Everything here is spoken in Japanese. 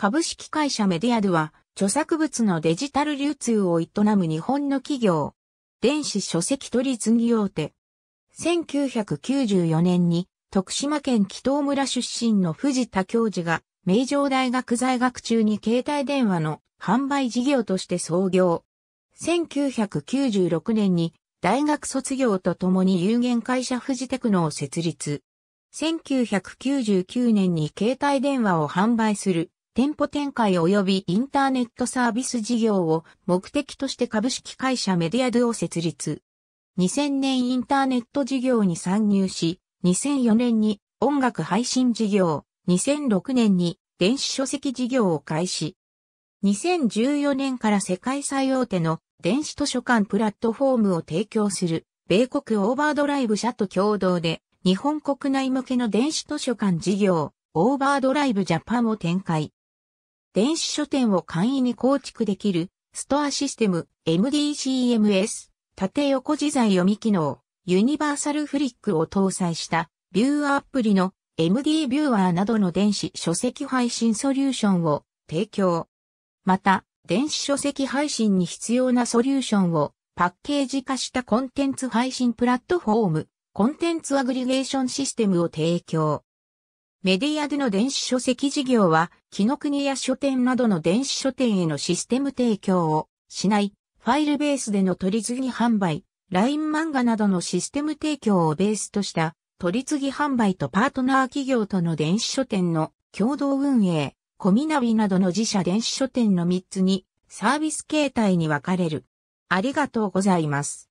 株式会社メディアドは、著作物のデジタル流通を営む日本の企業。電子書籍取次大手。1994年に、徳島県紀村出身の藤田教授が、名城大学在学中に携帯電話の販売事業として創業。1996年に、大学卒業とともに有限会社フジテクノを設立。1999年に携帯電話を販売する店舗展開及びインターネットサービス事業を目的として株式会社メディアドを設立。2000年インターネット事業に参入し、2004年に音楽配信事業、2006年に電子書籍事業を開始。2014年から世界最大手の電子図書館プラットフォームを提供する米国オーバードライブ社と共同で日本国内向けの電子図書館事業、オーバードライブジャパンを展開。電子書店を簡易に構築できる、ストアシステム MDCMS、縦横自在読み機能、ユニバーサルフリックを搭載したビューアプリの MD ビューアーなどの電子書籍配信ソリューションを提供。また、電子書籍配信に必要なソリューションをパッケージ化したコンテンツ配信プラットフォーム、コンテンツアグリゲーションシステムを提供。メディアでの電子書籍事業は、木の国や書店などの電子書店へのシステム提供をしない、ファイルベースでの取り次ぎ販売、LINE 漫画などのシステム提供をベースとした取り次ぎ販売とパートナー企業との電子書店の共同運営、コミナビなどの自社電子書店の3つにサービス形態に分かれる。ありがとうございます。